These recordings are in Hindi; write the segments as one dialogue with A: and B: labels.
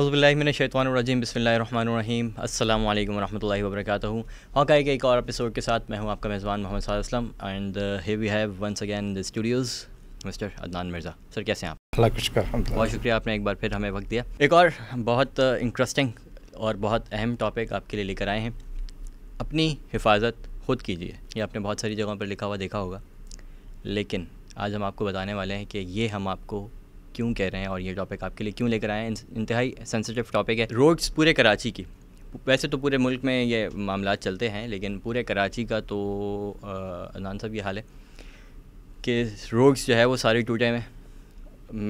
A: अज़बिल्लाशैतवानरजीम बसमीम अल्लाम वरहमल वर्क हॉकाई के एक और अपिसोड के साथ मैं हूँ आपका मेज़बान Mohammad Saadsalam and hey we have once again the studios mister Adnan Mirza sir कैसे हैं
B: आप बहुत
A: शुक्रिया आपने एक बार फिर हमें वक्त दिया एक और बहुत इंटरेस्टिंग uh, और बहुत अहम टॉपिक आपके लिए लेकर आए हैं अपनी हिफाजत खुद कीजिए ये आपने बहुत सारी जगहों पर लिखा हुआ देखा होगा लेकिन आज हम आपको बताने वाले हैं कि ये हम आपको क्यों कह रहे हैं और ये टॉपिक आपके लिए क्यों लेकर आए हैं इंतहाई सेंसिटिव टॉपिक है रोड्स पूरे कराची की वैसे तो पूरे मुल्क में ये मामला चलते हैं लेकिन पूरे कराची का तो अनान साहब ये हाल है कि रोड्स जो है वो सारे टूटे हुए हैं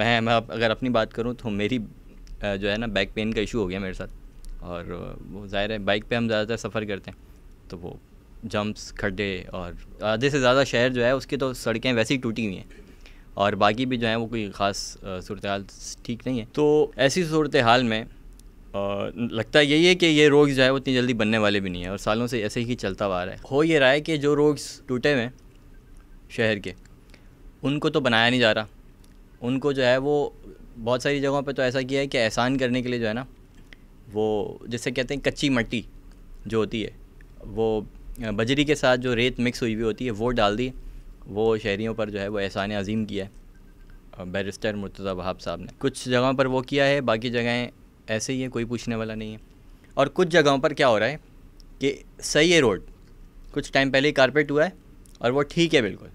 A: मैं मैं अगर अपनी बात करूँ तो मेरी जो है ना बैक पेन का इशू हो गया मेरे साथ और वो ज़ाहिर है बाइक पे हम ज़्यादातर सफ़र करते हैं तो वो जंप्स खड्डे और आधे से ज़्यादा शहर जो है उसकी तो सड़कें वैसे ही टूटी हुई हैं और बाकी भी जो है वो कोई ख़ास सूरत हाल ठीक नहीं है तो ऐसी सूरत हाल में आ, लगता यही है कि ये रोग जो है वो इतनी जल्दी बनने वाले भी नहीं है और सालों से ऐसे ही चलता हुआ रहा है हो ये रहा है कि जो रोग टूटे हुए शहर के उनको तो बनाया नहीं जा रहा उनको जो है वो बहुत सारी जगहों पर तो ऐसा किया है कि एहसान करने के लिए जो है ना वो जैसे कहते हैं कच्ची मट्टी जो होती है वो बजरी के साथ जो रेत मिक्स हुई हुई होती है वो डाल दी वो शहरीों पर जो है वो एहसान अजीम किया है बैरिस्टर मुर्तज़ा वहाब साहब ने कुछ जगहों पर वो किया है बाकी जगहें ऐसे ही हैं कोई पूछने वाला नहीं है और कुछ जगहों पर क्या हो रहा है कि सही है रोड कुछ टाइम पहले ही कारपेट हुआ है और वो ठीक है बिल्कुल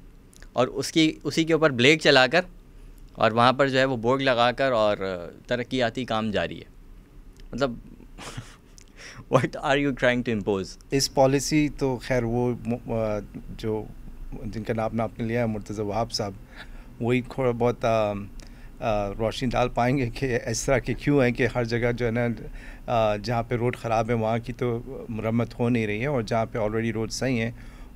A: और उसकी उसी के ऊपर ब्लेक चलाकर और वहाँ पर जो है वो बोर्ड लगाकर और तरक्याती काम जारी है मतलब what are you trying to impose
B: इस पॉलिसी तो खैर वो जो जिनका नाम ना आपने लिया है मुर्तज़ा वहाब साहब वही थोड़ा बहुत रोशनी डाल पाएंगे कि इस तरह के क्यों हैं कि हर जगह जो है ना जहाँ पे रोड ख़राब है वहाँ की तो मरम्मत हो नहीं रही है और जहाँ पे ऑलरेडी रोड सही हैं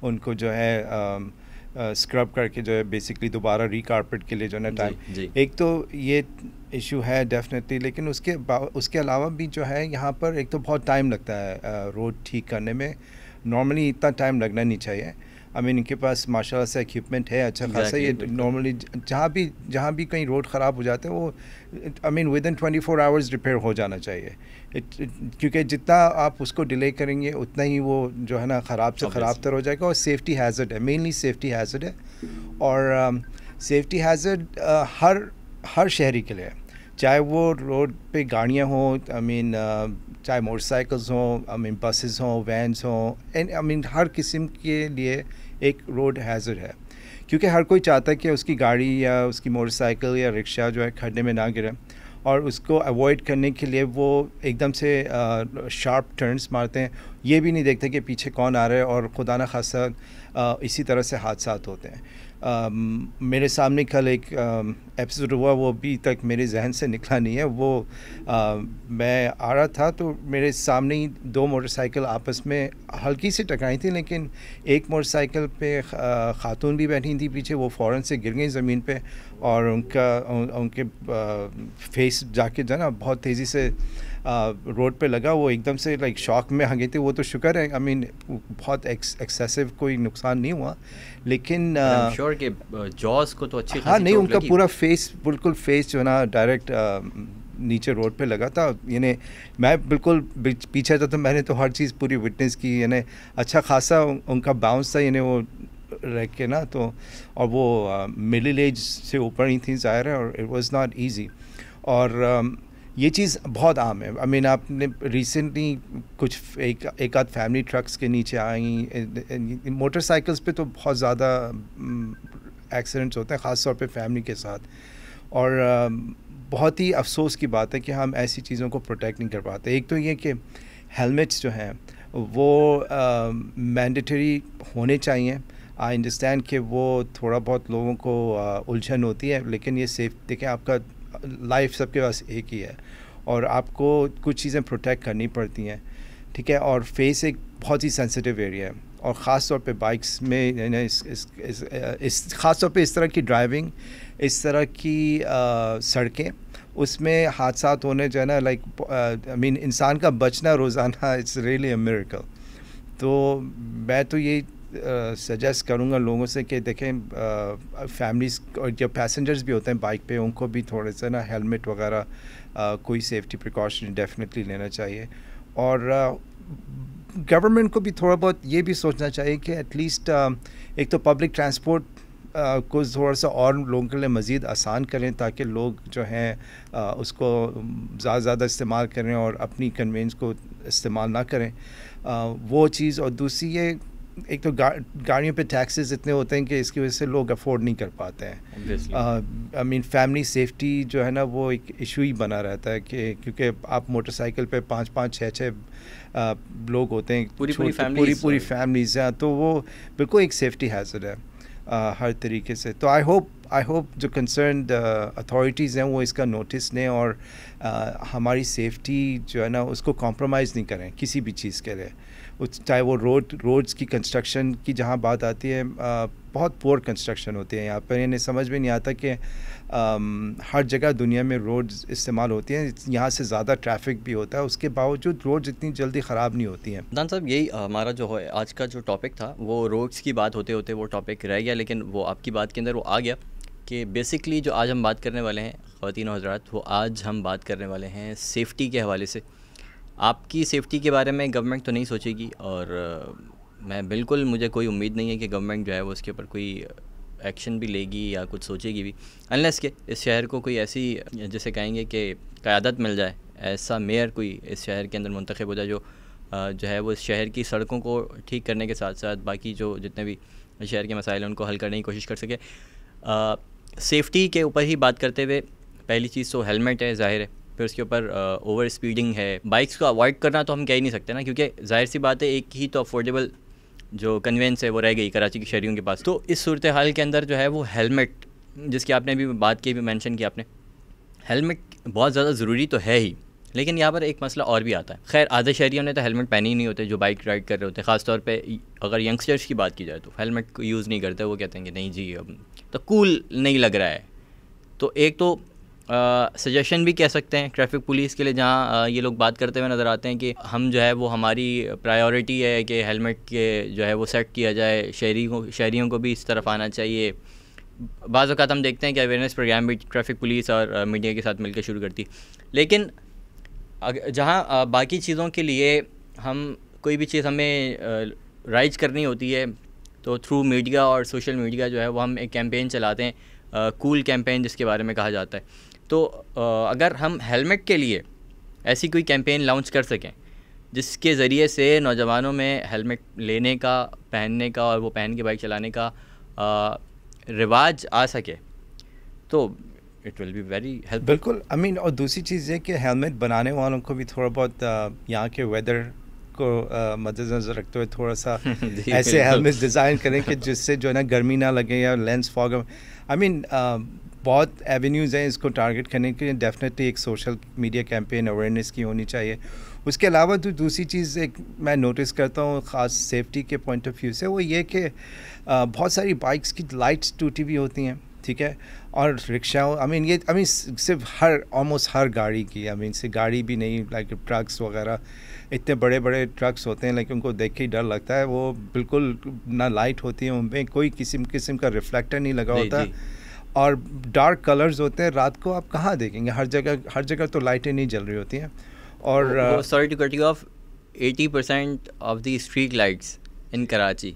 B: उनको जो है आ, आ, स्क्रब करके जो है बेसिकली दोबारा रिकारपेट के लिए जो है ना टाइम एक तो ये इशू है डेफिनेटली लेकिन उसके उसके अलावा भी जो है यहाँ पर एक तो बहुत टाइम लगता है रोड ठीक करने में नॉर्मली इतना टाइम लगना नहीं चाहिए आई मीन इनके पास माशा से इक्विपमेंट है अच्छा खासा ये नॉर्मली जहाँ भी जहाँ भी कहीं रोड ख़राब हो जाते हैं वो I mean within twenty four hours repair हो जाना चाहिए क्योंकि जितना आप उसको डिले करेंगे उतना ही वो जो है ना ख़राब से ख़राब तर हो जाएगा और सेफ्टी हैजर्ड है मेनली सेफ्टी हैजर्ड है और सेफ्टी um, हैजर्ड uh, हर हर शहरी के लिए चाहे वो रोड पे गाड़ियाँ हों आई मीन uh, चाहे मोटरसाइकिल्स हों आई मीन बसेस हों वैन्स हों एंड आई मीन हर किस्म के लिए एक रोड हैज़र है क्योंकि हर कोई चाहता है कि उसकी गाड़ी या उसकी मोटरसाइकिल या रिक्शा जो है खड्डे में ना गिरे और उसको अवॉइड करने के लिए वो एकदम से शार्प टर्न्स मारते हैं ये भी नहीं देखते कि पीछे कौन आ रहा है और खुदा न खासा इसी तरह से हादसा होते हैं मेरे सामने कल एक एपिसोड हुआ वो अभी तक मेरे जहन से निकला नहीं है वो मैं आ रहा था तो मेरे सामने ही दो मोटरसाइकिल आपस में हल्की सी टकराई थी लेकिन एक मोटरसाइकिल पे ख़ातून भी बैठी थी पीछे वो फ़ौरन से गिर गई ज़मीन पे और उनका उनके फेस जाके जो ना बहुत तेज़ी से रोड पे लगा वो एकदम से लाइक शॉक में आ गए थे वो तो शुक्र है आई मीन बहुत एक्सेसिव कोई नुकसान नहीं हुआ लेकिन
A: श्योर के को तो अच्छी हाँ नहीं उनका पूरा
B: फेस बिल्कुल फेस जो ना डायरेक्ट नीचे रोड पे लगा था यानी मैं बिल्कुल पीछे था तो मैंने तो हर चीज़ पूरी विटनेस की यानी अच्छा खासा उनका बाउंस था यानी वो रह के ना तो और वो मिडिल एज से ऊपर ही थी ज़ाहिर है और इट वाज नॉट इजी और ये चीज़ बहुत आम है आई I मीन mean, आपने रिसेंटली कुछ एक एक आध फैमिली ट्रक्स के नीचे आई मोटरसाइकिल्स पे तो बहुत ज़्यादा एक्सीडेंट्स होते हैं ख़ासतौर पे फैमिली के साथ और बहुत ही अफसोस की बात है कि हम ऐसी चीज़ों को प्रोटेक्ट नहीं कर पाते एक तो ये कि हेलमेट्स जो हैं वो मैंडेटरी होने चाहिए आई अंडरस्टैंड कि वो थोड़ा बहुत लोगों को उलझन होती है लेकिन ये सेफ देखें आपका लाइफ सबके पास एक ही है और आपको कुछ चीज़ें प्रोटेक्ट करनी पड़ती हैं ठीक है और फेस एक बहुत ही सेंसिटिव एरिया है और ख़ास तौर पे बाइक्स में इस, इस, इस, इस ख़ास तौर पे इस तरह की ड्राइविंग इस तरह की सड़कें उसमें हादसा होने जो है ना लाइक आई मीन इंसान का बचना रोज़ाना इट्स रियली अ मेरिकल तो मैं तो ये सजेस्ट uh, करूँगा लोगों से कि देखें फैमिलीज uh, और जो पैसेंजर्स भी होते हैं बाइक पे उनको भी थोड़े से ना हेलमेट वगैरह uh, कोई सेफ्टी प्रिकॉशन डेफिनेटली लेना चाहिए और गवर्नमेंट को भी थोड़ा बहुत ये भी सोचना चाहिए कि एटलीस्ट एक तो पब्लिक ट्रांसपोर्ट को थोड़ा सा और लोगों के लिए मज़ीद आसान करें ताकि लोग जो हैं उसको ज़्यादा ज़्यादा इस्तेमाल करें और अपनी कन्वेंस को इस्तेमाल ना करें वो चीज़ और दूसरी ये एक तो गा, गाड़ियों पे टैक्सेस इतने होते हैं कि इसकी वजह से लोग अफोर्ड नहीं कर पाते हैं आई मीन फैमिली सेफ्टी जो है ना वो एक इशू ही बना रहता है कि क्योंकि आप मोटरसाइकिल पे पाँच पाँच छः छः uh, लोग होते हैं पूरी पूरी फैमिली पूरी पूरी फैमिलीज हैं तो वो बिल्कुल एक सेफ्टी हैजर है आ, uh, हर तरीके से तो आई होप आई होप जो कंसर्न अथॉरिटीज़ uh, हैं वो इसका नोटिस लें और आ, हमारी सेफ्टी जो है ना उसको कॉम्प्रोमाइज़ नहीं करें किसी भी चीज़ के लिए चाहे वो रोड रोड्स की कंस्ट्रक्शन की जहाँ बात आती है आ, बहुत पुअर कंस्ट्रक्शन होते हैं यहाँ पर इन्हें समझ में नहीं आता कि हर जगह दुनिया में रोड्स इस्तेमाल होती हैं यहाँ से ज़्यादा ट्रैफिक भी होता है उसके बावजूद रोड्स इतनी जल्दी ख़राब नहीं होती हैं
A: दान साहब यही हमारा जो है आज का जो टॉपिक था वो रोड्स की बात होते होते वो टॉपिक रह गया लेकिन वो आपकी बात के अंदर वो आ गया कि बेसिकली जो आज हम बात करने वाले हैं खातिन हजरात वो आज हम बात करने वाले हैं सेफ़्टी के हवाले से आपकी सेफ़्टी के बारे में गवर्नमेंट तो नहीं सोचेगी और मैं बिल्कुल मुझे कोई उम्मीद नहीं है कि गवर्नमेंट जो है वो उसके ऊपर कोई एक्शन भी लेगी या कुछ सोचेगी भी अनलेस के इस शहर को कोई ऐसी जैसे कहेंगे कि क़्यादत मिल जाए ऐसा मेयर कोई इस शहर के अंदर मंतखब हो जाए जो जो है वो इस शहर की सड़कों को ठीक करने के साथ साथ बाकी जो जितने भी शहर के मसाइल हैं उनको हल करने की कोशिश कर सके सेफ़्टी के ऊपर ही बात करते हुए पहली चीज़ तो हेलमेट है ज़ाहिर है फिर उसके ऊपर ओवर स्पीडिंग है बाइक्स को अवॉइड करना तो हम कह ही नहीं सकते ना क्योंकि जाहिर सी बात है एक ही तो अफोर्डेबल जो कन्वेंस है वो रह गई कराची के शहरीों के पास तो इस सूरत हाल के अंदर जो है वो हेलमेट जिसकी आपने अभी बात की भी मैंशन किया आपने हेलमेट बहुत ज़्यादा ज़रूरी तो है ही लेकिन यहाँ पर एक मसला और भी आता है खैर आधे शहरीों ने तो हेलमेट पहने ही नहीं होते जो बाइक राइड कर रहे होते ख़ासतौर पर अगर यंगस्टर्स की बात की जाए तो हेलमेट को यूज़ नहीं करते वो कहते हैं कि नहीं जी अब तो कूल नहीं लग रहा है तो एक तो सजेशन भी कह सकते हैं ट्रैफिक पुलिस के लिए जहाँ ये लोग बात करते हुए नज़र आते हैं कि हम जो है वो हमारी प्रायोरिटी है कि हेलमेट के जो है वो सेट किया जाए शहरी को शहरीों को भी इस तरफ आना चाहिए बाज़ अवत हम देखते हैं कि अवेयरनेस प्रोग्राम भी ट्रैफिक पुलिस और मीडिया के साथ मिलकर शुरू करती लेकिन जहाँ बाकी चीज़ों के लिए हम कोई भी चीज़ हमें राइज करनी होती है तो थ्रू मीडिया और सोशल मीडिया जो है वो हम एक कैंपेन चलाते हैं कूल कैंपेन जिसके बारे में कहा जाता है तो अगर हम हेलमेट के लिए ऐसी कोई कैंपेन लॉन्च कर सकें जिसके ज़रिए से नौजवानों में हेलमेट लेने का पहनने का और वो पहन के बाइक चलाने का रिवाज आ सके तो it will be very
B: help बिल्कुल आई I मीन mean, और दूसरी चीज़ ये कि हेलमेट बनाने वालों को भी थोड़ा बहुत यहाँ के वेदर को मद्देनजर रखते हुए थोड़ा सा ऐसे हेलमेट डिज़ाइन करें कि जिससे जो है ना गर्मी ना लगे या लेंस फॉग आई मीन बहुत एवेन्यूज़ हैं इसको टारगेट करने के लिए डेफिनेटली एक सोशल मीडिया कैंपेन अवेयरनेस की होनी चाहिए उसके अलावा जो दूसरी चीज़ एक मैं नोटिस करता हूँ ख़ास सेफ्टी के पॉइंट ऑफ व्यू से वो ये कि बहुत सारी बाइक्स की लाइट्स टूटी हुई होती हैं ठीक है और रिक्शा आई मीन ये आई मीन सिर्फ हर ऑलमोस्ट हर गाड़ी की आई मीन से गाड़ी भी नहीं लाइक ट्रक्स वगैरह इतने बड़े बड़े ट्रक्स होते हैं लेकिन उनको देख के ही डर लगता है वो बिल्कुल ना लाइट होती है उनमें कोई किसी किस्म का रिफ्लेक्टर नहीं लगा होता और डार्क कलर्स होते हैं रात को आप कहाँ देखेंगे हर जगह हर जगह तो लाइटें नहीं जल रही होती हैं और
A: sorry to cut you off percent off the street lights in Karachi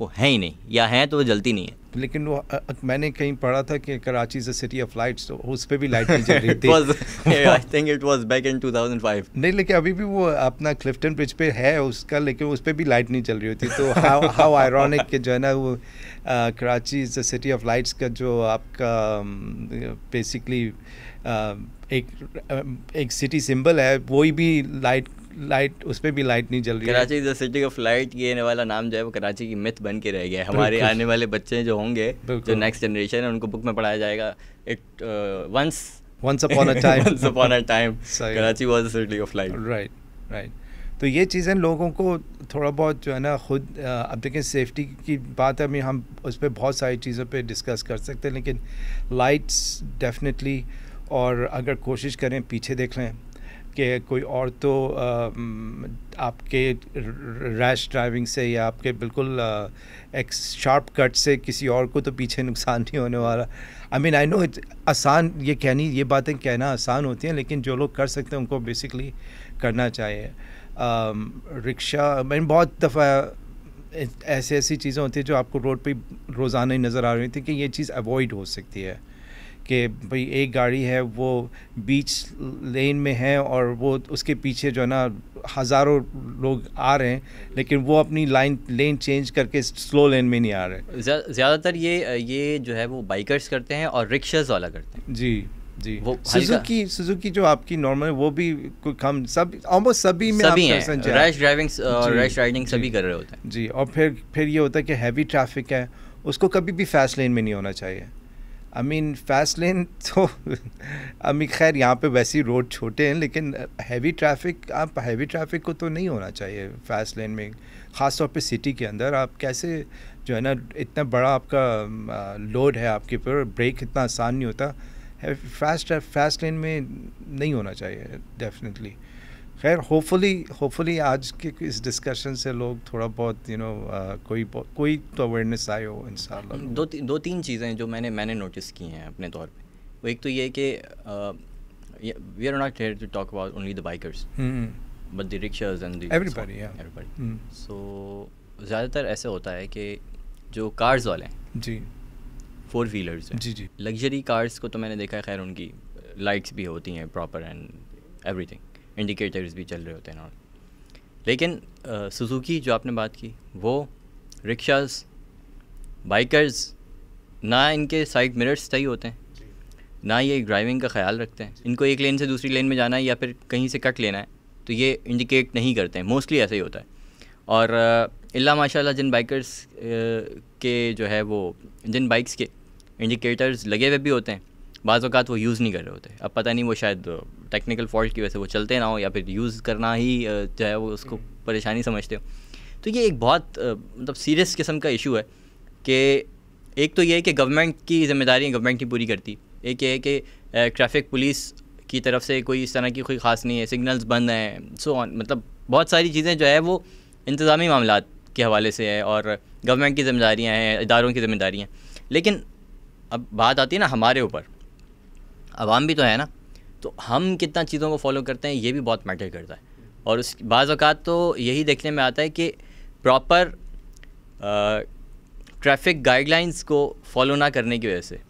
A: वो है ही नहीं या है तो वो जलती नहीं है
B: लेकिन वो अ, मैंने कहीं पढ़ा था कि कराची से सिटी ऑफ लाइट्स तो उस पर भी लाइट नहीं जल रही थी I think
A: it was back in 2005
B: नहीं लेकिन अभी भी वो अपना क्लिफ्टन ब्रिज पे है उसका लेकिन उस पर भी लाइट नहीं चल रही होती तो हाउ हाउ आयरॉनिक के जो है ना वो Karachi is the city of lights का जो आपका बेसिकली uh, एक एक सिटी सिंबल है वही भी लाइट लाइट उस पर भी लाइट नहीं जल रही Karachi
A: the city of light ये वाला नाम जो है वो कराची की मिथ बन के रह गया है हमारे आने वाले बच्चे जो होंगे जो नेक्स्ट जनरेशन है उनको बुक में पढ़ाया जाएगा it once once upon a time once upon a time Karachi was the city of light right
B: right तो ये चीज़ें लोगों को थोड़ा बहुत जो है ना खुद uh, अब देखें सेफ्टी की बात है अभी हम उस पर बहुत सारी चीज़ों पे डिस्कस कर सकते हैं लेकिन लाइट्स डेफिनेटली और अगर कोशिश करें पीछे देख लें कि कोई और तो आपके रैश ड्राइविंग से या आपके बिल्कुल एक शार्प कट से किसी और को तो पीछे नुकसान नहीं होने वाला I mean I know it आसान ये कहनी ये बातें कहना आसान होती हैं लेकिन जो लोग कर सकते हैं उनको बेसिकली करना चाहिए रिक्शा मैं बहुत दफ़ा ऐसी ऐसी चीज़ें होती हैं जो आपको रोड पे रोज़ाना ही नज़र आ रही थी कि ये चीज़ अवॉइड हो सकती है कि भाई एक गाड़ी है वो बीच लेन में है और वो उसके पीछे जो है ना हज़ारों लोग आ रहे हैं लेकिन वो अपनी लाइन लेन चेंज करके स्लो लेन में नहीं आ रहे
A: ज़्यादातर ये ये जो है वो बाइकर्स करते हैं और रिक्शाज़ वाला करते हैं जी जी वो सुजुकी
B: सुजुकी जो आपकी नॉर्मल वो भी हम सब ऑलमोस्ट सभी में सभी हैं रैश ड्राइविंग रैश राइडिंग सभी कर रहे होते हैं जी और फिर फिर ये होता है कि हैवी ट्रैफिक है उसको कभी भी फास्ट लेन में नहीं होना चाहिए आई मीन फास्ट लेन तो आई मीन खैर यहाँ पे वैसे ही रोड छोटे हैं लेकिन हैवी ट्रैफिक आप हैवी ट्रैफिक को तो नहीं होना चाहिए फास्ट लेन में ख़ास तौर पे सिटी के अंदर आप कैसे जो है ना इतना बड़ा आपका लोड है आपके ऊपर ब्रेक इतना आसान नहीं होता फास्ट फास्ट लेन में नहीं होना चाहिए डेफिनेटली खैर होपफुली होपफुली आज के इस डिस्कशन से लोग थोड़ा बहुत यू नो uh, कोई कोई तो अवेयरनेस आए हो इन दो
A: दो तीन चीज़ें जो मैंने मैंने नोटिस की हैं अपने तौर पे वो एक तो ये कि we are not here to talk about only the bikers but the rickshaws and everybody so ज़्यादातर ऐसे होता है कि जो कार्स वाले हैं जी फोर व्हीलर्स जी जी लग्जरी कार्स को तो मैंने देखा है खैर उनकी लाइट्स भी होती हैं प्रॉपर एंड एवरीथिंग इंडिकेटर्स भी चल रहे होते हैं और लेकिन सुजुकी जो आपने बात की वो रिक्शास बाइकर्स ना इनके साइड मिरर्स सही होते हैं ना ये ड्राइविंग का ख्याल रखते हैं इनको एक लेन से दूसरी लेन में जाना है या फिर कहीं से कट लेना है तो ये इंडिकेट नहीं करते हैं मोस्टली ऐसा ही होता है और इला माशाल्लाह जिन बाइकर्स के जो है वो जिन बाइक्स के इंडिकेटर्स लगे हुए भी होते हैं बाज़ अवत वो यूज़ नहीं कर रहे होते अब पता नहीं वो शायद टेक्निकल फॉल्ट की वजह से वो चलते ना हो या फिर यूज़ करना ही जो है वो उसको हम्म। परेशानी समझते हो तो ये एक बहुत मतलब सीरियस किस्म का इशू है कि एक तो ये है कि गवर्नमेंट की जिम्मेदारी गवर्नमेंट ही पूरी करती एक ये है कि ट्रैफिक पुलिस की तरफ से कोई इस तरह की कोई ख़ास नहीं है सिग्नल्स बंद हैं सो ऑन मतलब बहुत सारी चीज़ें जो है वो इंतज़ामी मामला के हवाले से है और गवर्नमेंट की जिम्मेदारियाँ हैं इदारों की जिम्मेदारियाँ लेकिन अब बात आती है ना हमारे ऊपर आवाम भी तो है ना तो हम कितना चीज़ों को फॉलो करते हैं ये भी बहुत मैटर करता है और उस बाज़ तो यही देखने में आता है कि प्रॉपर ट्रैफिक गाइडलाइंस को फॉलो ना करने की वजह से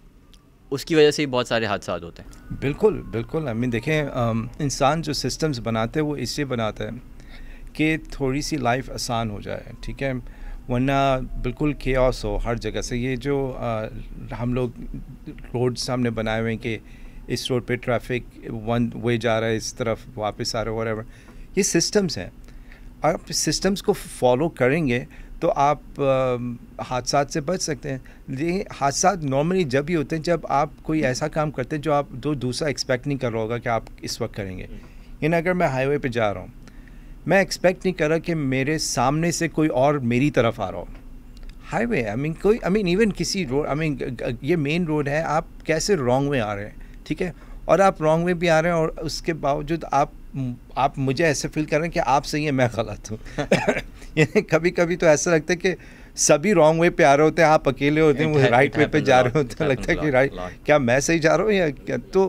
A: उसकी वजह से ही बहुत सारे हादसा होते हैं
B: बिल्कुल बिल्कुल आई I मीन mean, देखें इंसान जो सिस्टम्स बनाते हैं वो इसलिए बनाता है कि थोड़ी सी लाइफ आसान हो जाए ठीक है वरना बिल्कुल के हो हर जगह से ये जो आ, हम लोग रोड्स सामने बनाए हुए हैं कि इस रोड पे ट्रैफिक वन वे जा रहा है इस तरफ वापस आ रहा है और ये सिस्टम्स हैं आप सिस्टम्स को फॉलो करेंगे तो आप um, हादसा से बच सकते हैं लेकिन हादसा नॉर्मली जब भी होते हैं जब आप कोई ऐसा काम करते हैं जो आप जो दूसरा एक्सपेक्ट नहीं कर रहा होगा कि आप इस वक्त करेंगे इन अगर मैं हाईवे पे जा रहा हूँ मैं एक्सपेक्ट नहीं कर रहा कि मेरे सामने से कोई और मेरी तरफ आ रहा हो हाईवे आई मीन कोई आई मीन इवन किसी रोड आई मीन ये मेन रोड है आप कैसे रॉन्ग वे आ रहे हैं ठीक है और आप रॉन्ग वे भी आ रहे हैं और उसके बावजूद आप आप मुझे ऐसे फील कर रहे हैं कि आप सही है मैं गलत हूँ यानी कभी कभी तो ऐसा लगता है कि सभी रॉन्ग वे पे आ रहे होते हैं आप अकेले होते हैं वो राइट वे पे जा रहे होते हैं लगता है कि राइट क्या मैं सही जा रहा हूँ या क्या तो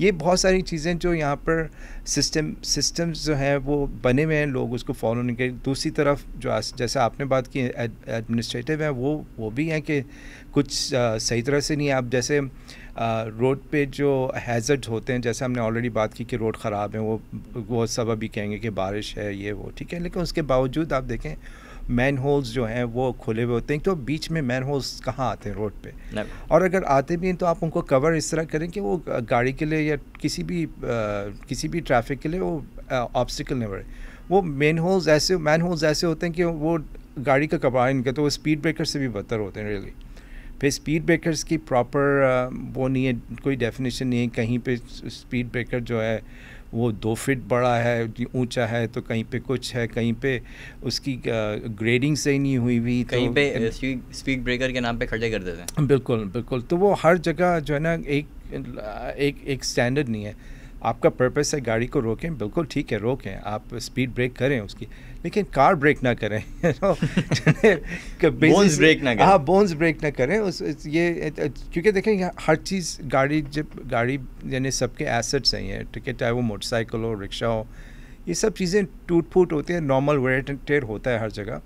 B: ये बहुत सारी चीज़ें जो यहाँ पर सिस्टम सिस्टम्स जो हैं वो बने हुए हैं लोग उसको फॉलो नहीं करें दूसरी तरफ जो आस, जैसे आपने बात की एडमिनिस्ट्रेटिव है वो वो भी हैं कि कुछ आ, सही तरह से नहीं आप जैसे रोड पे जो हैज़र्ड होते हैं जैसे हमने ऑलरेडी बात की कि रोड ख़राब है वो वो सब अभी कहेंगे कि बारिश है ये वो ठीक है लेकिन उसके बावजूद आप देखें मैन होल्स जो हैं वो खुले हुए होते हैं तो बीच में मैन होल्स कहाँ आते हैं रोड पे और अगर आते भी हैं तो आप उनको कवर इस तरह करें कि वो गाड़ी के लिए या किसी भी आ, किसी भी ट्रैफिक के लिए वो ऑब्स्टिकल नहीं बढ़े वो मेन होल्स ऐसे मैन होल्स ऐसे होते हैं कि वो गाड़ी का कबाड़ इनके तो वो स्पीड ब्रेकर से भी बेहतर होते हैं रियली फिर स्पीड ब्रेकर्स की प्रॉपर वो नहीं है कोई डेफिनेशन नहीं है कहीं पे स्पीड ब्रेकर जो है वो दो फिट बड़ा है ऊंचा है तो कहीं पे कुछ है कहीं पे उसकी ग्रेडिंग सही नहीं हुई हुई तो कहीं तो, पे
A: स्पीड ब्रेकर के नाम पे खड़े कर देते
B: हैं बिल्कुल बिल्कुल तो वो हर जगह जो है ना एक एक एक स्टैंडर्ड नहीं है आपका पर्पस है गाड़ी को रोकें बिल्कुल ठीक है रोकें आप स्पीड ब्रेक करें उसकी लेकिन कार ब्रेक ना करें बोन्स ब्रेक ना करें हाँ बोन्स ब्रेक ना करें उस ये क्योंकि देखें हर चीज़ गाड़ी जब गाड़ी यानी सबके एसेट्स हैं ठीक है चाहे वो मोटरसाइकिल हो रिक्शा हो ये सब चीज़ें टूट फूट होती हैं नॉर्मल वेट एंड टेयर होता है हर जगह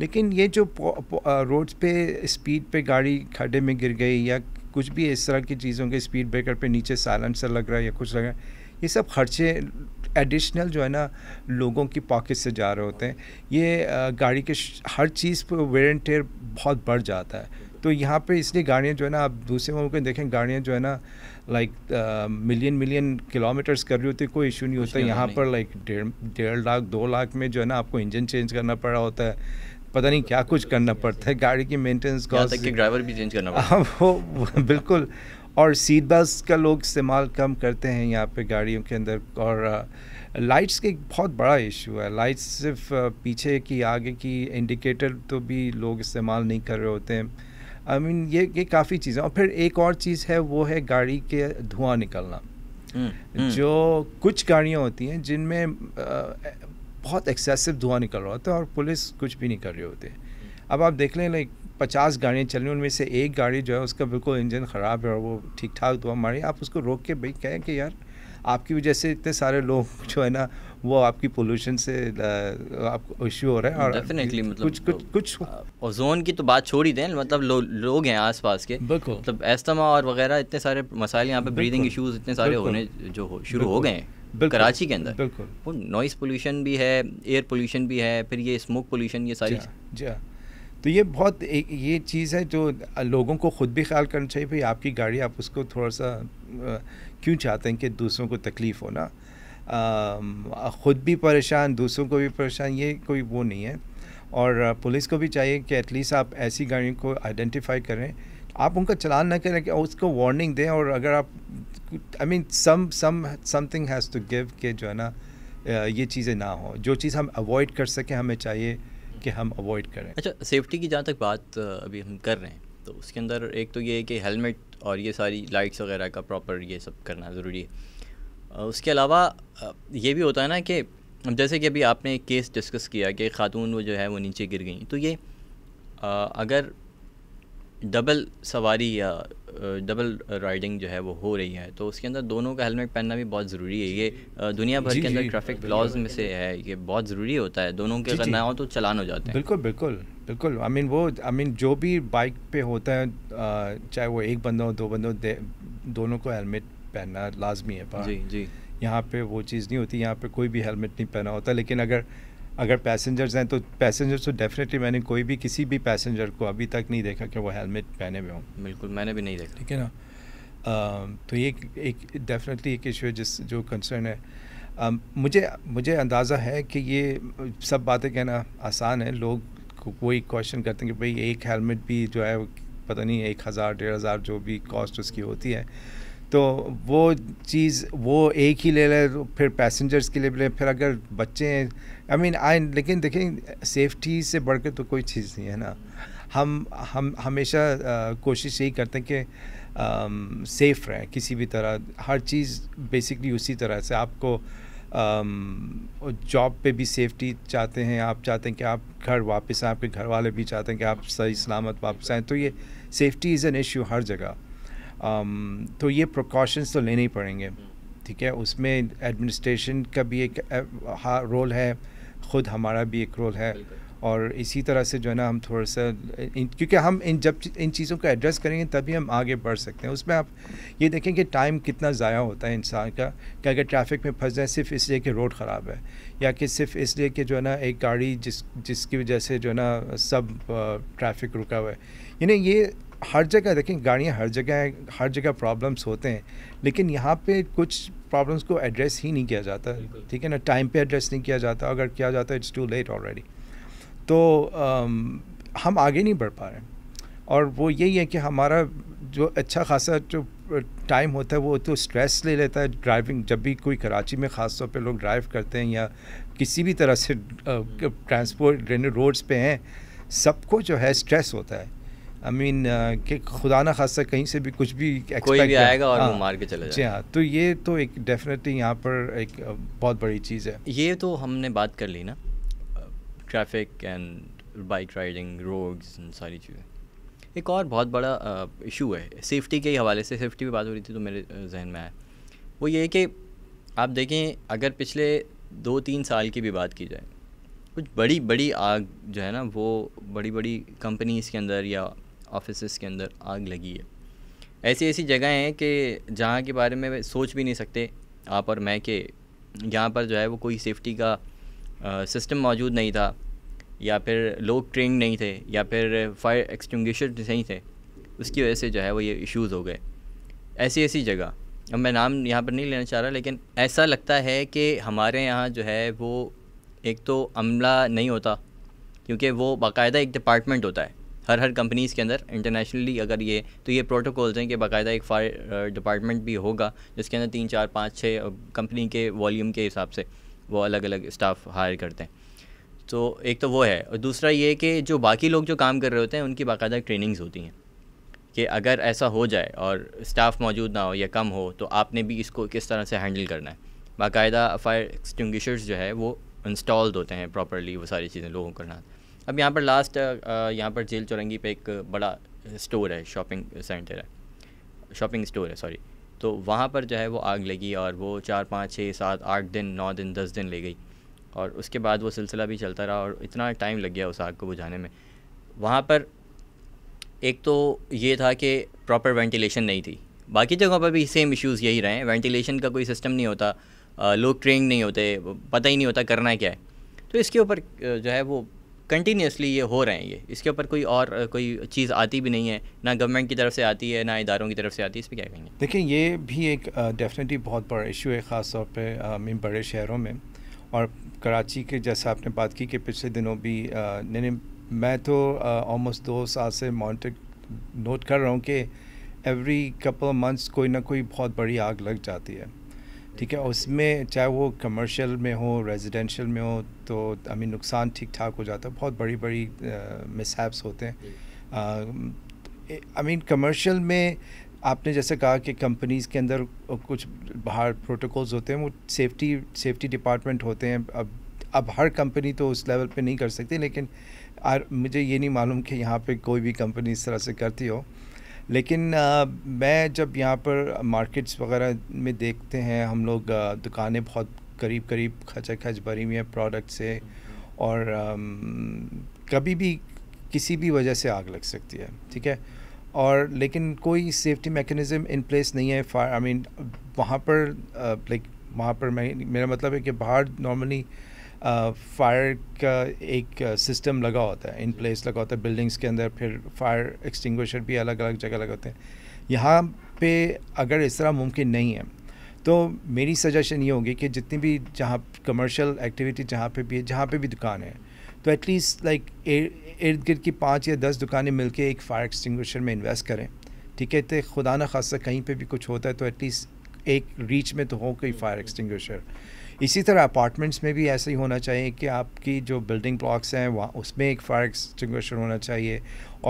B: लेकिन ये जो रोड्स पे स्पीड पे गाड़ी खड्डे में गिर गई या कुछ भी इस तरह की चीज़ों के स्पीड ब्रेकर पे नीचे साइलेंसर लग रहा है या कुछ लग रहा है ये सब खर्चे एडिशनल जो है ना लोगों की पॉकेट से जा रहे होते हैं ये गाड़ी के हर चीज़ पर वेर एंड टेयर बहुत बढ़ जाता है तो यहाँ पे इसलिए गाड़ियाँ जो है ना आप दूसरे मुल्क में देखें गाड़ियाँ जो है ना लाइक मिलियन मिलियन किलोमीटर्स कर रही होती है कोई इशू नहीं होता यहाँ पर लाइक डेढ़ डेढ़ लाख दो लाख में जो है ना आपको इंजन चेंज करना पड़ा होता है पता नहीं क्या कुछ करना पड़ता है गाड़ी की मेंटेनेंस कॉस्ट ड्राइवर भी चेंज करना पड़ता है हाँ, वो बिल्कुल और सीट बेल्ट का लोग इस्तेमाल कम करते हैं यहाँ पे गाड़ियों के अंदर और लाइट्स का एक बहुत बड़ा इशू है लाइट्स सिर्फ पीछे की आगे की इंडिकेटर तो भी लोग इस्तेमाल नहीं कर रहे होते हैं आई I मीन mean, ये ये काफ़ी चीज़ें और फिर एक और चीज़ है वो है गाड़ी के धुआं निकलना mm. जो कुछ गाड़ियाँ होती हैं जिनमें बहुत एक्सेसिव धुआं निकल रहा होता है और पुलिस कुछ भी नहीं कर रही होती है अब आप देख लें लाइक पचास गाड़ियाँ चल रही उनमें से एक गाड़ी जो है उसका बिल्कुल इंजन ख़राब है और वो ठीक ठाक दुआ तो मारी आप उसको रोक के भाई कहें कि यार आपकी वजह से इतने सारे लोग जो है ना वो आपकी पोल्यूशन से आपको इश्यू हो रहा है और डेफिनेटली मतलब कुछ कुछ कुछ
A: ओजोन की तो बात छोड़ ही दें मतलब लो, लोग हैं आसपास के बिल्कुल मतलब एस्तमा और वगैरह इतने सारे मसाइल यहाँ पे ब्रीदिंग इश्यूज इतने सारे होने जो शुरू हो गए हैं कराची के अंदर बिल्कुल वो नॉइस पोल्यूशन भी है एयर पोल्यूशन भी है फिर ये स्मोक पोल्यूशन ये सारी
B: जी हाँ, तो ये बहुत एक ये चीज़ है जो लोगों को ख़ुद भी ख्याल करना चाहिए भाई आपकी गाड़ी आप उसको थोड़ा सा क्यों चाहते हैं कि दूसरों को तकलीफ़ होना ख़ुद भी परेशान दूसरों को भी परेशान ये कोई वो नहीं है और पुलिस को भी चाहिए कि एटलीस्ट आप ऐसी गाड़ियों को आइडेंटिफाई करें आप उनका चलान ना करें कि उसको वार्निंग दें और अगर आप I mean some some something has to give के जो है ना ये चीज़ें ना हो जो चीज़ हम अवॉइड कर सकें हमें चाहिए कि हम अवॉइड करें
A: अच्छा सेफ्टी की जहाँ तक बात अभी हम कर रहे हैं तो उसके अंदर एक तो ये है कि हेलमेट और ये सारी लाइट्स वगैरह का प्रॉपर ये सब करना ज़रूरी है उसके अलावा ये भी होता है ना कि जैसे कि अभी आपने एक केस डिस्कस किया कि खातून वो जो है वो नीचे गिर गई तो ये अगर डबल सवारी या डबल राइडिंग जो है वो हो रही है तो उसके अंदर दोनों का हेलमेट पहनना भी बहुत ज़रूरी है ये दुनिया भर के अंदर ट्रैफिक लॉज में से है ये बहुत ज़रूरी होता है दोनों के अगर ना हो तो चलान हो जाते हैं बिल्कुल
B: बिल्कुल बिल्कुल आई मीन वो आई मीन जो भी बाइक पे होता है चाहे वो एक बंदा हो दो बंदा हो दोनों को हेलमेट पहनना लाजमी है जी जी यहाँ पे वो चीज़ नहीं होती यहाँ पे कोई भी हेलमेट नहीं पहना होता लेकिन अगर अगर पैसेंजर्स हैं तो पैसेंजर्स तो डेफिनेटली मैंने कोई भी किसी भी पैसेंजर को अभी तक नहीं देखा कि वो हेलमेट पहने हुए हों बिल्कुल मैंने भी नहीं देखा ठीक है ना तो ये एक, डेफिनेटली एक इशू है जिस जो कंसर्न है मुझे मुझे अंदाज़ा है कि ये सब बातें कहना आसान है लोग कोई क्वेश्चन करते हैं कि भाई एक हेलमेट भी जो है पता नहीं एक हज़ार डेढ़ हज़ार जो भी कॉस्ट उसकी होती है तो वो चीज़ वो एक ही ले लें फिर पैसेंजर्स के लिए लें फिर अगर बच्चे हैं आई मीन आई लेकिन देखें सेफ्टी से बढ़कर तो कोई चीज़ नहीं है ना हम हम हमेशा आ, कोशिश यही करते हैं कि सेफ़ रहें किसी भी तरह हर चीज़ बेसिकली उसी तरह से आपको जॉब पे भी सेफ्टी चाहते हैं आप चाहते हैं कि आप घर वापस आएँ आपके घर वाले भी चाहते हैं कि आप सही सलामत वापस आएँ तो ये सेफ्टी इज़ एन इशू हर जगह um, तो ये प्रकॉशंस तो लेने ही पड़ेंगे ठीक है उसमें एडमिनिस्ट्रेशन का भी एक रोल है ख़ुद हमारा भी एक रोल है और इसी तरह से जो है ना हम थोड़ा सा क्योंकि हम इन जब इन चीज़ों को एड्रेस करेंगे तभी हम आगे बढ़ सकते हैं उसमें आप ये देखें कि टाइम कितना ज़ाया होता है इंसान का कि अगर ट्रैफिक में फंस जाए सिर्फ इसलिए कि रोड ख़राब है या कि सिर्फ इसलिए कि जो है ना एक गाड़ी जिस जिसकी वजह से जो है ना सब ट्रैफिक रुका हुआ है यानी ये हर जगह देखें गाड़ियाँ हर जगह हर जगह प्रॉब्लम्स होते हैं लेकिन यहाँ पे कुछ प्रॉब्लम्स को एड्रेस ही नहीं किया जाता ठीक है ना टाइम पे एड्रेस नहीं किया जाता अगर किया जाता इट्स टू लेट ऑलरेडी तो um, हम आगे नहीं बढ़ पा रहे और वो यही है कि हमारा जो अच्छा खासा जो टाइम होता है वो तो स्ट्रेस ले लेता है ड्राइविंग जब भी कोई कराची में ख़ास तौर पर लोग ड्राइव करते हैं या किसी भी तरह से ट्रांसपोर्ट हम्म। रोड्स पे हैं सबको जो है स्ट्रेस होता है आई मीन uh, कि खुदा ना खासा कहीं से भी कुछ भी कोई भी आएगा और हाँ, मार के चले जी हाँ तो ये तो एक डेफिनेटली यहाँ पर एक uh, बहुत बड़ी चीज़ है
A: ये तो हमने बात कर ली ना traffic and bike riding roads सारी चीज़ें एक और बहुत बड़ा इशू uh, है सेफ्टी के हवाले से सेफ्टी पर बात हो रही थी तो मेरे जहन में आया वो ये कि आप देखें अगर पिछले दो तीन साल की भी बात की जाए कुछ बड़ी बड़ी आग जो है ना वो बड़ी बड़ी कंपनीज़ के अंदर या ऑफिस के अंदर आग लगी है ऐसी ऐसी जगह हैं कि जहाँ के बारे में सोच भी नहीं सकते आप और मैं के यहाँ पर जो है वो कोई सेफ्टी का सिस्टम मौजूद नहीं था या फिर लोग ट्रेन नहीं थे या फिर फायर एक्सटिंग्विशर नहीं थे उसकी वजह से जो है वो ये इश्यूज़ हो गए ऐसी ऐसी जगह अब मैं नाम यहाँ पर नहीं लेना चाह रहा लेकिन ऐसा लगता है कि हमारे यहाँ जो है वो एक तो अमला नहीं होता क्योंकि वो बाकायदा एक डिपार्टमेंट होता है हर हर कंपनीज़ के अंदर इंटरनेशनली अगर ये तो ये प्रोटोकॉल्स हैं कि बाकायदा एक फायर डिपार्टमेंट भी होगा जिसके अंदर तीन चार पाँच छः कंपनी के वॉल्यूम के हिसाब से वो अलग अलग स्टाफ हायर करते हैं तो एक तो वो है और दूसरा ये कि जो बाकी लोग जो काम कर रहे होते हैं उनकी बाकायदा ट्रेनिंग्स होती हैं कि अगर ऐसा हो जाए और स्टाफ मौजूद ना हो या कम हो तो आपने भी इसको किस तरह से हैंडल करना है बाकायदा फायर एक्सटिंग्विशर्स जो है वो इंस्टॉल्ड होते हैं प्रॉपरली वो सारी चीज़ें लोगों को करना अब यहाँ पर लास्ट uh, uh, यहाँ पर जेल चौरंगी पे एक बड़ा स्टोर है शॉपिंग सेंटर है शॉपिंग स्टोर है सॉरी तो वहाँ पर जो है वो आग लगी और वो चार पाँच छः सात आठ दिन नौ दिन दस दिन ले गई और उसके बाद वो सिलसिला भी चलता रहा और इतना टाइम लग गया उस आग को बुझाने में वहाँ पर एक तो ये था कि प्रॉपर वेंटिलेशन नहीं थी बाकी जगहों पर भी सेम इश्यूज़ यही रहे हैं वेंटिलेशन का कोई सिस्टम नहीं होता uh, लोग ट्रेन नहीं होते पता ही नहीं होता करना क्या है तो इसके ऊपर जो है वो कंटिन्यूसली ये हो रहे हैं ये इसके ऊपर कोई और कोई चीज़ आती भी नहीं है ना गवर्नमेंट की तरफ से आती है ना इदारों की तरफ से आती है इस पर क्या कहेंगे
B: देखिए ये भी एक डेफिनेटली बहुत बड़ा इशू है ख़ास तौर पर इन बड़े शहरों में और कराची के जैसा आपने बात की कि पिछले दिनों भी नहीं मैं तो ऑलमोस्ट दो साल से मॉनिटर नोट कर रहा हूँ कि एवरी कपल मंथ्स कोई ना कोई बहुत बड़ी आग लग जाती है ठीक है उसमें चाहे वो कमर्शियल में हो रेजिडेंशियल में हो तो आई मीन नुकसान ठीक ठाक हो जाता है बहुत बड़ी बड़ी मिसहैप्स होते हैं आई मीन कमर्शियल में आपने जैसे कहा कि कंपनीज़ के अंदर कुछ बाहर प्रोटोकॉल्स होते हैं वो सेफ्टी सेफ्टी डिपार्टमेंट होते हैं अब अब हर कंपनी तो उस लेवल पे नहीं कर सकती लेकिन आर, मुझे ये नहीं मालूम कि यहाँ पे कोई भी कंपनी इस तरह से करती हो लेकिन आ, मैं जब यहाँ पर मार्केट्स वगैरह में देखते हैं हम लोग दुकानें बहुत करीब करीब खचा खच भरी हुई हैं प्रोडक्ट से और आ, कभी भी किसी भी वजह से आग लग सकती है ठीक है और लेकिन कोई सेफ्टी मेकनिज़म इन प्लेस नहीं है फायर आई मीन वहाँ पर लाइक वहाँ पर मैं मेरा मतलब है कि बाहर नॉर्मली फायर का एक सिस्टम लगा होता है इन प्लेस लगा होता है बिल्डिंग्स के अंदर फिर फायर एक्सटिंग्विशर भी अलग अलग जगह लगे होते हैं यहाँ पे अगर इस तरह मुमकिन नहीं है तो मेरी सजेशन ये होगी कि जितनी भी जहाँ कमर्शियल एक्टिविटी जहाँ पे भी है जहाँ पे भी दुकान है तो एटलीस्ट लाइक इर्द गिर्द की पाँच या दस दुकानें मिलके एक फायर एक्सटिंग्विशर में इन्वेस्ट करें ठीक है तो खुदा न खासा कहीं पे भी कुछ होता है तो एटलीस्ट एक रीच में तो हो कोई फायर एक्सटिंग्विशर इसी तरह अपार्टमेंट्स में भी ऐसा ही होना चाहिए कि आपकी जो बिल्डिंग ब्लॉक्स हैं वहाँ उसमें एक फायर एक्सटिंग्विशर होना चाहिए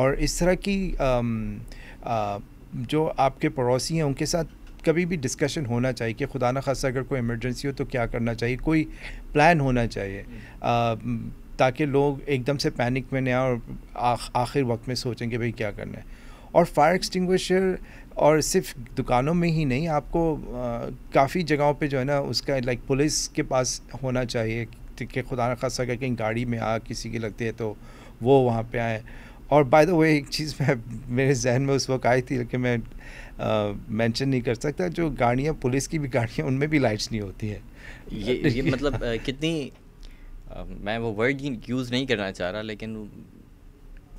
B: और इस तरह की आम, आ, जो आपके पड़ोसी हैं उनके साथ कभी भी डिस्कशन होना चाहिए कि खुदा न खासा अगर कोई इमरजेंसी हो तो क्या करना चाहिए कोई प्लान होना चाहिए आ, ताकि लोग एकदम से पैनिक में आए और आखिर वक्त में सोचें कि भाई क्या करना है और फायर एक्सटिंग्विशर और सिर्फ दुकानों में ही नहीं आपको काफ़ी जगहों पे जो है ना उसका लाइक पुलिस के पास होना चाहिए कि खुदा ना खासा कहीं गाड़ी में आ किसी की लगती है तो वो वहाँ पे आए और बाय द वे एक चीज़ मैं मेरे जहन में उस वक्त आई थी लेकिन मैं मेंशन नहीं कर सकता जो गाड़ियाँ पुलिस की भी गाड़ियाँ उनमें भी लाइट्स नहीं होती है ये ये
A: मतलब कितनी मैं वो वर्ड यूज़ नहीं करना चाह रहा लेकिन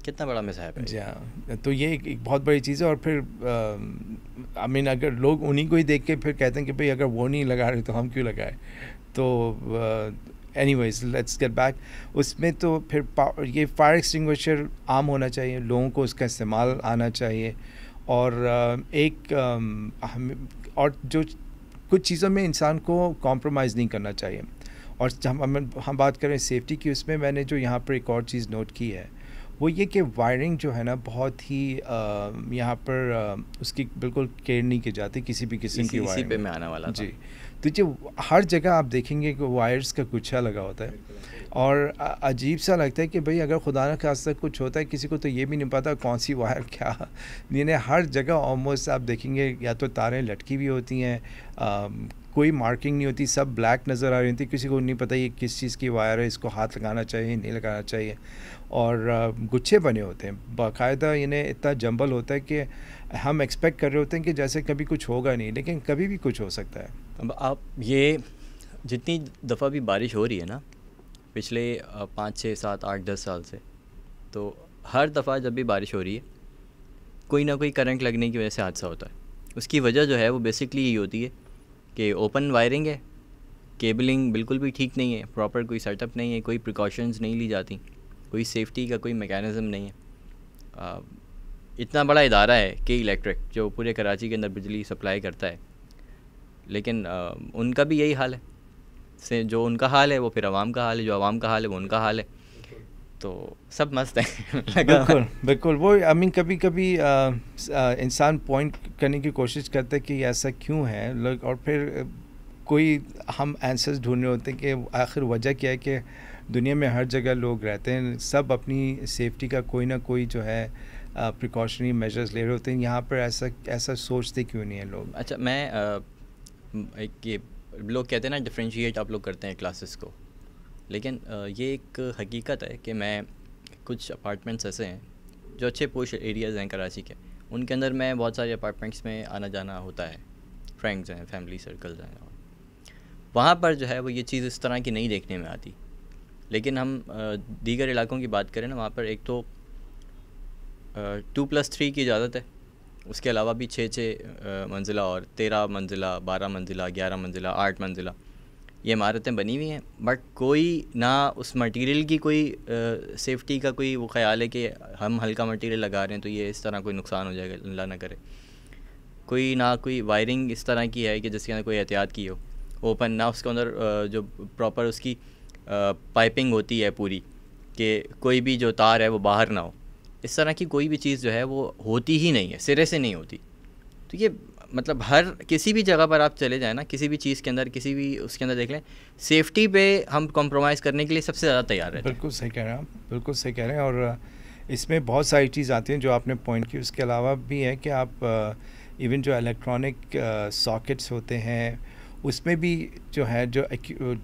A: कितना बड़ा मिसाइल
B: है जी हाँ तो ये एक, एक बहुत बड़ी चीज़ है और फिर आई मीन अगर लोग उन्हीं को ही देख के फिर कहते हैं कि भाई अगर वो नहीं लगा रहे तो हम क्यों लगाए तो anyways let's get back उसमें तो फिर ये फायर एक्सटिंग्विशर आम होना चाहिए लोगों को उसका इस्तेमाल आना चाहिए और uh, एक हम और जो कुछ चीज़ों में इंसान को कॉम्प्रोमाइज़ नहीं करना चाहिए और हम हम बात करें सेफ्टी की उसमें मैंने जो यहाँ पर एक और चीज़ नोट की है वो ये कि वायरिंग जो है ना बहुत ही यहाँ पर उसकी बिल्कुल केयर नहीं की जाती किसी भी किस्म की वायरिंग पे मैं आने वाला जी तो जी हर जगह आप देखेंगे कि वायर्स का गुच्छा लगा होता है और अजीब सा लगता है कि भाई अगर खुदा न खास्ता कुछ होता है किसी को तो ये भी नहीं पता कौन सी वायर क्या यानी हर जगह ऑलमोस्ट आप देखेंगे या तो तारें लटकी हुई होती हैं कोई मार्किंग नहीं होती सब ब्लैक नज़र आ रही होती किसी को नहीं पता ये किस चीज़ की वायर है इसको हाथ लगाना चाहिए नहीं लगाना चाहिए और गुच्छे बने होते हैं बाकायदा इन्हें इतना जंबल होता है कि हम एक्सपेक्ट कर रहे होते हैं कि जैसे कभी कुछ होगा नहीं लेकिन कभी भी कुछ हो सकता है अब आप ये जितनी
A: दफ़ा भी बारिश हो रही है ना पिछले पाँच छः सात आठ दस साल से तो हर दफ़ा जब भी बारिश हो रही है कोई ना कोई करंट लगने की वजह से हादसा होता है उसकी वजह जो है वो बेसिकली यही होती है कि ओपन वायरिंग है केबलिंग बिल्कुल भी ठीक नहीं है प्रॉपर कोई सेटअप नहीं है कोई प्रिकॉशंस नहीं ली जाती कोई सेफ्टी का कोई मेकैनिज़म नहीं है आ, इतना बड़ा इदारा है के इलेक्ट्रिक जो पूरे कराची के अंदर बिजली सप्लाई करता है लेकिन आ, उनका भी यही हाल है से जो उनका हाल है वो फिर आवाम का हाल है जो आवाम का हाल है वो उनका हाल है तो सब मस्त है बिल्कुल
B: बिल्कुल वो आई I मीन mean, कभी कभी uh, uh, इंसान पॉइंट करने की कोशिश करते हैं कि ऐसा क्यों है लोग और फिर uh, कोई हम आंसर्स ढूंढ रहे होते हैं कि आखिर वजह क्या है कि दुनिया में हर जगह लोग रहते हैं सब अपनी सेफ्टी का कोई ना कोई जो है प्रिकॉशनरी मेजर्स ले रहे होते हैं यहाँ पर ऐसा ऐसा सोचते क्यों नहीं है लोग
A: अच्छा मैं आ, एक ये लोग कहते हैं ना डिफ्रेंशिएट आप लोग करते हैं क्लासेस को लेकिन ये एक हकीकत है कि मैं कुछ अपार्टमेंट्स ऐसे हैं जो अच्छे पोश एरियाज़ हैं कराची के उनके अंदर मैं बहुत सारे अपार्टमेंट्स में आना जाना होता है फ्रेंड्स हैं फैमिली सर्कल्स हैं वहाँ पर जो है वो ये चीज़ इस तरह की नहीं देखने में आती लेकिन हम दीगर इलाकों की बात करें ना वहाँ पर एक तो टू प्लस थ्री की इजाज़त है उसके अलावा भी छः छः मंजिला और तेरह मंजिला बारह मंजिला ग्यारह मंजिला आठ मंजिला ये इमारतें बनी हुई हैं बट कोई ना उस मटेरियल की कोई सेफ्टी का कोई वो ख्याल है कि हम हल्का मटेरियल लगा रहे हैं तो ये इस तरह कोई नुकसान हो जाएगा अल्लाह ना करे कोई ना कोई वायरिंग इस तरह की है कि जिसके अंदर कोई एहतियात की हो ओपन ना उसके अंदर जो प्रॉपर उसकी पाइपिंग होती है पूरी कि कोई भी जो तार है वो बाहर ना हो इस तरह की कोई भी चीज़ जो है वो होती ही नहीं है सिरे से नहीं होती तो ये मतलब हर किसी भी जगह पर आप चले जाए ना किसी भी चीज़ के अंदर किसी भी उसके अंदर देख लें
B: सेफ्टी पे हम कॉम्प्रोमाइज़ करने के लिए सबसे ज़्यादा तैयार रहे बिल्कुल सही कह रहे हैं आप बिल्कुल सही कह रहे हैं और इसमें बहुत सारी चीज़ आती हैं जो आपने पॉइंट की उसके अलावा भी है कि आप इवन जो इलेक्ट्रॉनिक सॉकेट्स होते हैं उसमें भी जो है जो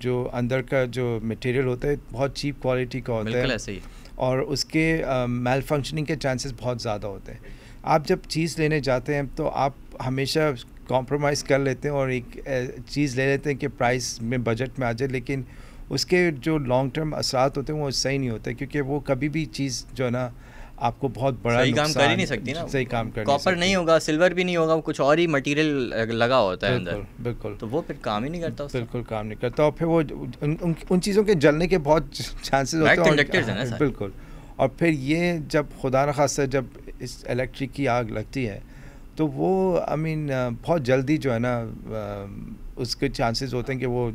B: जो अंदर का जो मटेरियल होता है बहुत चीप क्वालिटी का होता है ऐसे ही और उसके मेल uh, फंक्शनिंग के चांसेस बहुत ज़्यादा होते हैं आप जब चीज़ लेने जाते हैं तो आप हमेशा कॉम्प्रोमाइज़ कर लेते हैं और एक चीज़ ले लेते हैं कि प्राइस में बजट में आ जाए लेकिन उसके जो लॉन्ग टर्म असरात होते हैं वो सही नहीं होते क्योंकि वो कभी भी चीज़ जो है ना आपको बहुत बड़ा सही काम कर ही नहीं सकती ना सही काम कर कॉपर
A: नहीं होगा सिल्वर भी नहीं होगा कुछ और ही मटेरियल लगा होता है अंदर बिल्कुल तो वो फिर काम ही नहीं करता बिल्कुल काम नहीं
B: करता और फिर वो उन, उन, उन चीज़ों के जलने के बहुत चांसेस होते हैं हाँ, बिल्कुल और फिर ये जब खुदा न खासा जब इस इलेक्ट्रिक की आग लगती है तो वो आई I मीन mean, बहुत जल्दी जो है ना उसके चांसेस होते हैं कि वो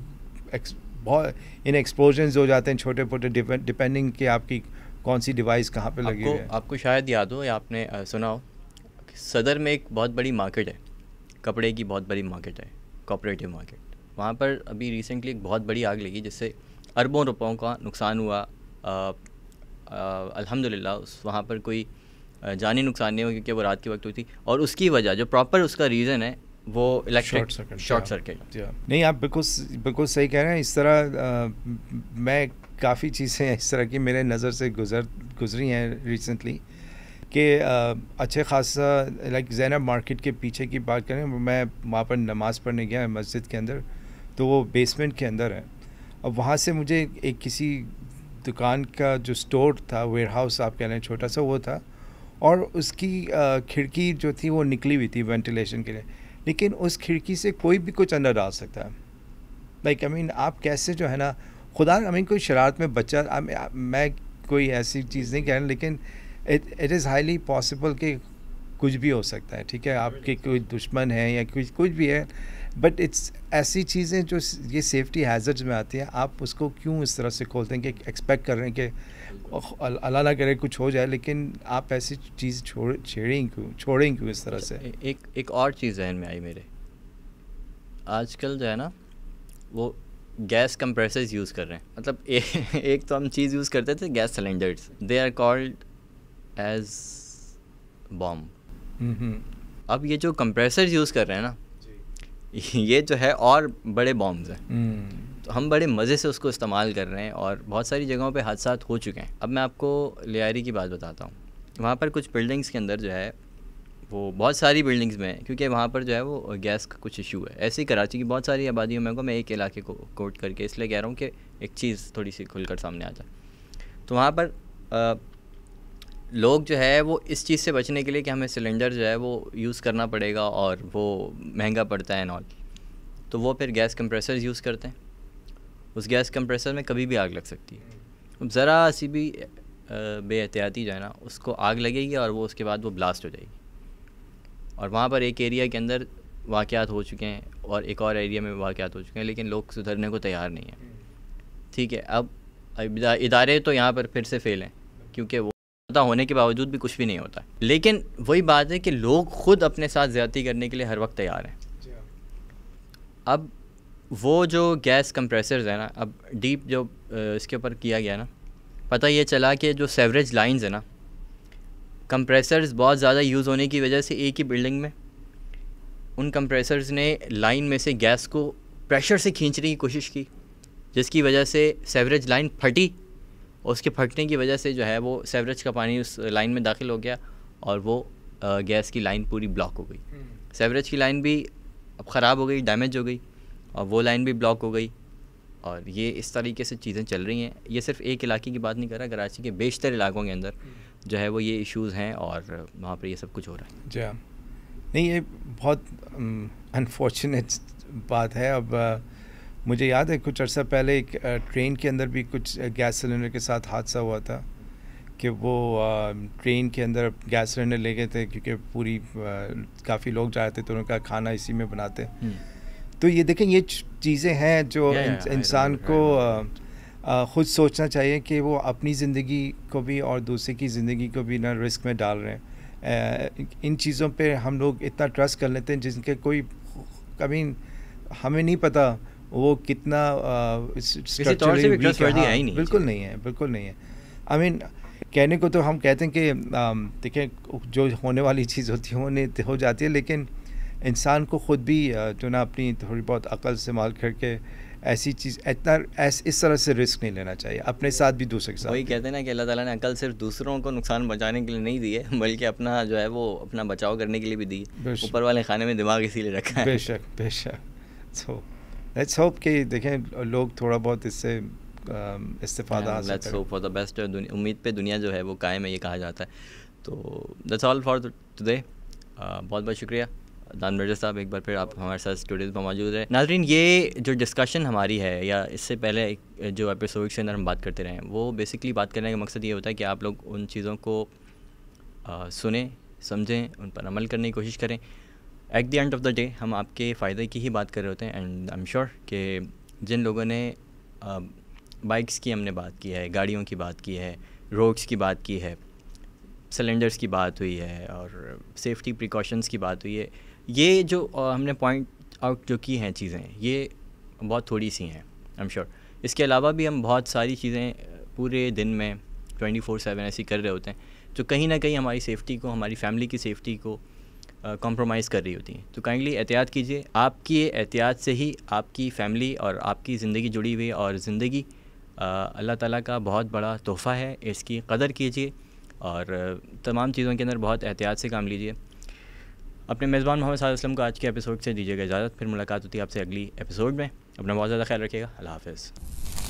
B: एक्स, बहुत इन एक्सप्लोजन हो जाते हैं छोटे मोटे डिपेंडिंग कि आपकी कौन सी डिवाइस कहाँ पे लगी है
A: आपको शायद याद हो या आपने सुना हो सदर में एक बहुत बड़ी मार्केट है कपड़े की बहुत बड़ी मार्केट है कॉपरेटिव मार्केट वहाँ पर अभी रिसेंटली एक बहुत बड़ी आग लगी जिससे अरबों रुपयों का नुकसान हुआ अलहमदिल्ला उस वहाँ पर कोई जानी नुकसान नहीं हो क्योंकि वो रात के वक्त हुई थी और उसकी वजह जो प्रॉपर उसका रीज़न है वो इलेक्ट्रिक शॉर्ट सर्किट
B: नहीं आप बिल्कुल बिल्कुल सही कह रहे हैं इस तरह मैं काफ़ी चीज़ें इस तरह की मेरे नज़र से गुजर गुजरी हैं रिसेंटली कि अच्छे खासा लाइक जैनब मार्केट के पीछे की बात करें मैं वहाँ पर नमाज़ पढ़ने गया मस्जिद के अंदर तो वो बेसमेंट के अंदर है अब वहाँ से मुझे एक किसी दुकान का जो स्टोर था वेयर हाउस आप कह रहे हैं छोटा सा वो था और उसकी खिड़की जो थी वो निकली हुई थी वेंटिलेशन के लिए लेकिन उस खिड़की से कोई भी कुछ अंदर डाल सकता है लाइक आई मीन आप कैसे जो है ना खुदा आई मीन कोई शरारत में बच्चा आ, मैं कोई ऐसी चीज़ नहीं कह रहा लेकिन it it is highly possible कि कुछ भी हो सकता है ठीक है आपके कोई दुश्मन है या कुछ कुछ भी है बट इट्स ऐसी चीज़ें जो ये सेफ्टी हैजर्ड्स में आती हैं आप उसको क्यों इस तरह से खोलते हैं कि एक्सपेक्ट कर रहे हैं कि अल्लाह ना करे कुछ हो जाए लेकिन आप ऐसी चीज़ छोड़ छेड़ें क्यों छोड़ें क्यों इस तरह से एक एक
A: और चीज़ जहन में आई मेरे आजकल जो है ना वो गैस कंप्रेसर्स यूज़ कर रहे हैं मतलब ए, एक तो हम चीज़ यूज़ करते थे gas cylinders they are called as
B: bomb
A: अब ये जो कंप्रेसर्स यूज़ कर रहे हैं ना ये जो है और बड़े बॉम्ब हैं हम्म। हम बड़े मज़े से उसको इस्तेमाल कर रहे हैं और बहुत सारी जगहों पर हादसा हो चुके हैं अब मैं आपको लियारी की बात बताता हूँ वहाँ पर कुछ बिल्डिंग्स के अंदर जो है वो बहुत सारी बिल्डिंग्स में क्योंकि वहाँ पर जो है वो गैस का कुछ इशू है ऐसे ही कराची की बहुत सारी आबादियों में को मैं एक इलाके को कोट करके इसलिए कह रहा हूँ कि एक चीज़ थोड़ी सी खुलकर सामने आ जाए तो वहाँ पर आ, लोग जो है वो इस चीज़ से बचने के लिए कि हमें सिलेंडर जो है वो यूज़ करना पड़ेगा और वो महंगा पड़ता है एंड ऑल तो वो फिर गैस कंप्रेसर यूज़ करते हैं उस गैस कंप्रेसर में कभी भी आग लग सकती है ज़रा सी भी बेहतियाती जो है ना उसको आग लगेगी और वो उसके बाद वो ब्लास्ट हो जाएगी और वहाँ पर एक एरिया के अंदर वाक़ात हो चुके हैं और एक और एरिया में वाक़ात हो चुके हैं लेकिन लोग सुधरने को तैयार नहीं हैं ठीक है अब इदारे तो यहाँ पर फिर से फेल हैं क्योंकि वो पता होने के बावजूद भी कुछ भी नहीं होता लेकिन वही बात है कि लोग ख़ुद अपने साथ ज़्यादा करने के लिए हर वक्त तैयार हैं हाँ। अब वो जो गैस कंप्रेसर्स है ना अब डीप जो इसके ऊपर किया गया ना पता ये चला कि जो सेवरेज लाइंस है ना कंप्रेसर्स बहुत ज़्यादा यूज़ होने की वजह से एक ही बिल्डिंग में उन कंप्रेसर्स ने लाइन में से गैस को प्रेशर से खींचने की कोशिश की जिसकी वजह से सेवरेज लाइन फटी और उसके फटने की वजह से जो है वो सेवरेज का पानी उस लाइन में दाखिल हो गया और वो गैस की लाइन पूरी ब्लॉक हो गई सेवरेज हम्म। की लाइन भी अब ख़राब हो गई डैमेज हो गई और वो लाइन भी ब्लॉक हो गई और ये इस तरीके से चीज़ें चल रही हैं ये सिर्फ एक इलाके की बात नहीं कर रहा कराची के बेशतर इलाकों के अंदर जो है वो ये इश्यूज़ हैं और वहाँ पर ये सब कुछ हो रहा
B: है जी हाँ। नहीं ये बहुत अनफॉर्चुनेट बात है अब मुझे याद है कुछ अर्सा पहले एक ट्रेन के अंदर भी कुछ गैस सिलेंडर के साथ हादसा हुआ था कि वो ट्रेन के अंदर गैस सिलेंडर ले गए थे क्योंकि पूरी काफ़ी लोग जा रहे थे तो उनका खाना इसी में बनाते तो ये देखें ये चीज़ें हैं जो इंसान को ख़ुद सोचना चाहिए कि वो अपनी ज़िंदगी को भी और दूसरे की ज़िंदगी को भी ना रिस्क में डाल रहे हैं इन चीज़ों पे हम लोग इतना ट्रस्ट कर लेते हैं जिनके कोई कभी हमें नहीं पता वो कितना हाँ, बिल्कुल नहीं है बिल्कुल नहीं है आई मीन कहने को तो हम कहते हैं कि देखें जो होने वाली चीज़ होती है होने हो जाती है लेकिन इंसान को ख़ुद भी जो ना अपनी थोड़ी बहुत अकल इस्तेमाल करके ऐसी चीज़ इतना ऐस इस तरह से रिस्क नहीं लेना चाहिए अपने साथ भी दूसरे के साथ वही
A: कहते हैं ना कि अल्लाह ताला ने अकल सिर्फ दूसरों को नुकसान पहुँचाने के लिए नहीं दिए बल्कि अपना जो है वो अपना बचाव करने के लिए भी दिए ऊपर वाले खाने में दिमाग इसीलिए रखा है बेशक
B: बेशक सो लेट्स होप कि देखें लोग थोड़ा बहुत इससे इस्तेफादा let's
A: hope for the best उम्मीद पे दुनिया जो है वो कायम है ये कहा जाता है तो दैट्स ऑल फॉर टुडे बहुत बहुत शुक्रिया दान मिर्जा साहब एक बार फिर आप हमारे साथ स्टूडियो पर मौजूद है नाजरीन ये जो डिस्कशन हमारी है या इससे पहले एक जो एपिसोड के अंदर हम बात करते रहे हैं वो बेसिकली बात करने का मकसद ये होता है कि आप लोग उन चीज़ों को सुने समझें उन पर अमल करने की कोशिश करें at the end of the day हम आपके फ़ायदे की ही बात कर रहे होते हैं एंड आई एम श्योर कि जिन लोगों ने बाइक्स की हमने बात की है गाड़ियों की बात की है रोड्स की बात की है सिलेंडर्स की बात हुई है और सेफ्टी प्रिकॉशंस की बात हुई है ये जो हमने पॉइंट आउट जो की हैं चीज़ें ये बहुत थोड़ी सी हैं आई एम श्योर इसके अलावा भी हम बहुत सारी चीज़ें पूरे दिन में ट्वेंटी फोर सेवन ऐसी कर रहे होते हैं जो कहीं ना कहीं हमारी सेफ्टी को हमारी फैमिली की सेफ्टी को कॉम्प्रोमाइज़ कर रही होती हैं तो काइंडली एहतियात कीजिए आपकी एहतियात से ही आपकी फ़ैमिली और आपकी ज़िंदगी जुड़ी हुई और ज़िंदगी अल्लाह ताला का बहुत बड़ा तोहफ़ा है इसकी कदर कीजिए और तमाम चीज़ों के अंदर बहुत एहतियात से काम लीजिए अपने मेज़बान मोहम्मद वसलम को आज के एपिसोड से दीजिएगा इजाज़त फिर मुलाकात होती है आपसे अगली एपिसोड में अपना बहुत ज़्यादा ख्याल रखिएगा अल्लाह हाफिज़